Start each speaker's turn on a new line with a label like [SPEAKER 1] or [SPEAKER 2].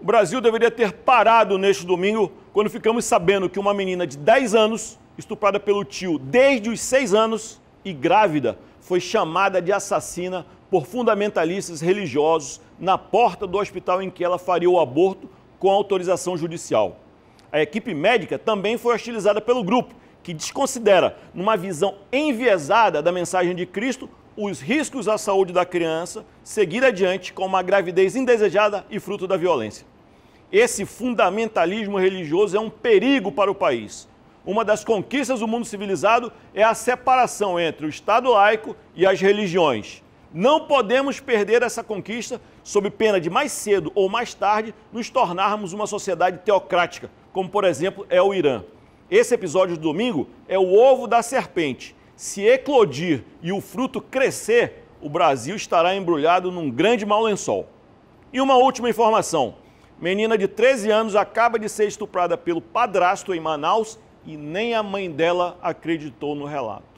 [SPEAKER 1] O Brasil deveria ter parado neste domingo quando ficamos sabendo que uma menina de 10 anos, estuprada pelo tio desde os 6 anos e grávida, foi chamada de assassina por fundamentalistas religiosos na porta do hospital em que ela faria o aborto com autorização judicial. A equipe médica também foi hostilizada pelo grupo, que desconsidera, numa visão enviesada da mensagem de Cristo, os riscos à saúde da criança, seguir adiante com uma gravidez indesejada e fruto da violência. Esse fundamentalismo religioso é um perigo para o país. Uma das conquistas do mundo civilizado é a separação entre o Estado laico e as religiões. Não podemos perder essa conquista sob pena de mais cedo ou mais tarde nos tornarmos uma sociedade teocrática, como por exemplo é o Irã. Esse episódio de domingo é o ovo da serpente se eclodir e o fruto crescer, o Brasil estará embrulhado num grande mau lençol. E uma última informação: menina de 13 anos acaba de ser estuprada pelo padrasto em Manaus e nem a mãe dela acreditou no relato.